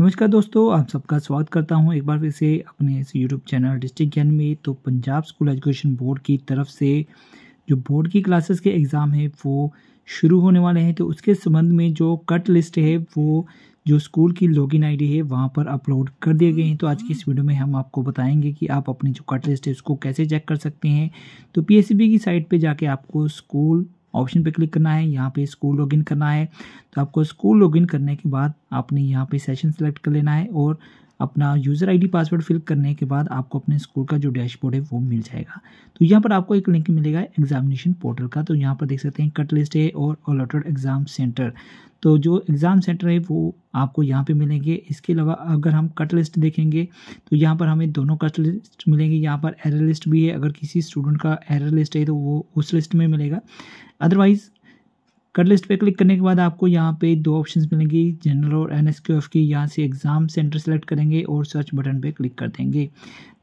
नमस्कार दोस्तों आप सबका स्वागत करता हूं एक बार फिर से अपने इस यूट्यूब चैनल डिस्ट्रिक्ट ज्ञान में तो पंजाब स्कूल एजुकेशन बोर्ड की तरफ से जो बोर्ड की क्लासेस के एग्ज़ाम है वो शुरू होने वाले हैं तो उसके संबंध में जो कट लिस्ट है वो जो स्कूल की लॉगिन आईडी है वहाँ पर अपलोड कर दिए गए हैं तो आज की इस वीडियो में हम आपको बताएंगे कि आप अपनी जो कट लिस्ट है उसको कैसे चेक कर सकते हैं तो पी की साइट पे जाके आपको स्कूल ऑप्शन पे क्लिक करना है यहाँ पे स्कूल लॉगिन करना है तो आपको स्कूल लॉगिन करने के बाद आपने यहाँ पे सेशन सेलेक्ट कर लेना है और अपना यूज़र आईडी पासवर्ड फिल करने के बाद आपको अपने स्कूल का जो डैशबोर्ड है वो मिल जाएगा तो यहाँ पर आपको एक लिंक मिलेगा एग्जामिनेशन पोर्टल का तो यहाँ पर देख सकते हैं कट लिस्ट है और अलॉटेड एग्ज़ाम सेंटर तो जो एग्ज़ाम सेंटर है वो आपको यहाँ पे मिलेंगे इसके अलावा अगर हम कट लिस्ट देखेंगे तो यहाँ पर हमें दोनों कट लिस्ट मिलेंगे यहाँ पर एरर लिस्ट भी है अगर किसी स्टूडेंट का एरर लिस्ट है तो वो उस लिस्ट में मिलेगा अदरवाइज़ कट लिस्ट पे क्लिक करने के बाद आपको यहाँ पे दो ऑप्शंस मिलेंगी जनरल और एन एस की यहाँ से एग्ज़ाम सेंटर सेलेक्ट करेंगे और सर्च बटन पे क्लिक कर देंगे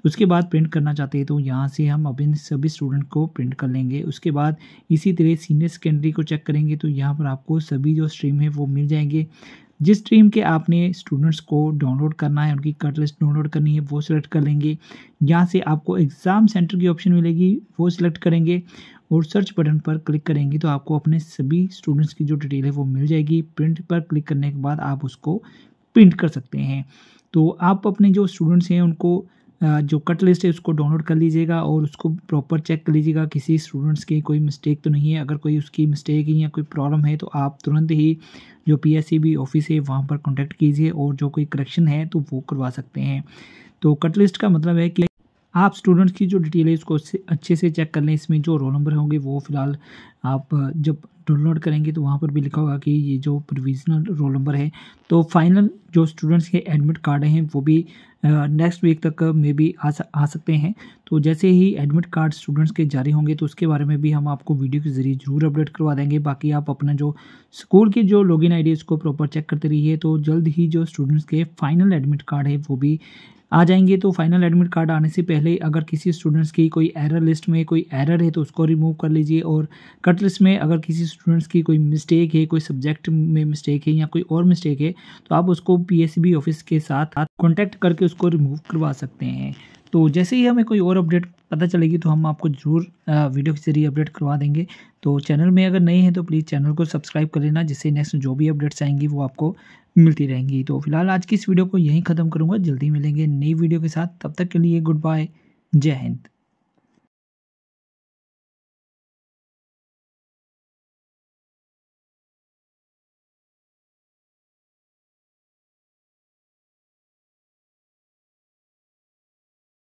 उसके बाद प्रिंट करना चाहते हैं तो यहाँ से हम अब सभी स्टूडेंट को प्रिंट कर लेंगे उसके बाद इसी तरह सीनियर सेकेंडरी को चेक करेंगे तो यहाँ पर आपको सभी जो स्ट्रीम है वो मिल जाएंगे जिस स्ट्रीम के आपने स्टूडेंट्स को डाउनलोड करना है उनकी कट लिस्ट डाउनलोड करनी है वो सिलेक्ट कर लेंगे यहाँ से आपको एग्ज़ाम सेंटर की ऑप्शन मिलेगी वो सिलेक्ट करेंगे और सर्च बटन पर क्लिक करेंगे तो आपको अपने सभी स्टूडेंट्स की जो डिटेल है वो मिल जाएगी प्रिंट पर क्लिक करने के बाद आप उसको प्रिंट कर सकते हैं तो आप अपने जो स्टूडेंट्स हैं उनको जो कट लिस्ट है उसको डाउनलोड कर लीजिएगा और उसको प्रॉपर चेक कर लीजिएगा किसी स्टूडेंट्स की कोई मिस्टेक तो नहीं है अगर कोई उसकी मिस्टेक या कोई प्रॉब्लम है तो आप तुरंत ही जो पी ऑफिस है वहाँ पर कॉन्टैक्ट कीजिए और जो कोई करेक्शन है तो वो करवा सकते हैं तो कट लिस्ट का मतलब है कि आप स्टूडेंट्स की जो डिटेल है इसको अच्छे से चेक कर लें इसमें जो रोल नंबर होंगे वो फ़िलहाल आप जब डाउनलोड करेंगे तो वहाँ पर भी लिखा होगा कि ये जो प्रोविजनल रोल नंबर है तो फाइनल जो स्टूडेंट्स के एडमिट कार्ड हैं वो भी नेक्स्ट वीक तक में भी आ, आ सकते हैं तो जैसे ही एडमिट कार्ड स्टूडेंट्स के जारी होंगे तो उसके बारे में भी हम आपको वीडियो के ज़रिए ज़रूर अपडेट करवा देंगे बाकी आप अपना जो स्कूल की जो लॉगिन आईडी इसको प्रॉपर चेक करते रहिए तो जल्द ही जो स्टूडेंट्स के फाइनल एडमिट कार्ड है वो भी आ जाएंगे तो फाइनल एडमिट कार्ड आने से पहले अगर किसी स्टूडेंट्स की कोई एरर लिस्ट में कोई एरर है तो उसको रिमूव कर लीजिए और कट लिस्ट में अगर किसी स्टूडेंट्स की कोई मिस्टेक है कोई सब्जेक्ट में मिस्टेक है या कोई और मिस्टेक है तो आप उसको पी ऑफिस के साथ कॉन्टैक्ट करके उसको रिमूव करवा सकते हैं तो जैसे ही हमें कोई और अपडेट पता चलेगी तो हम आपको ज़रूर वीडियो के जरिए अपडेट करवा देंगे तो चैनल में अगर नए हैं तो प्लीज़ चैनल को सब्सक्राइब कर लेना जिससे नेक्स्ट जो भी अपडेट्स आएंगी वो आपको मिलती रहेंगी तो फिलहाल आज की इस वीडियो को यहीं ख़त्म करूँगा जल्दी मिलेंगे नई वीडियो के साथ तब तक के लिए गुड बाय जय हिंद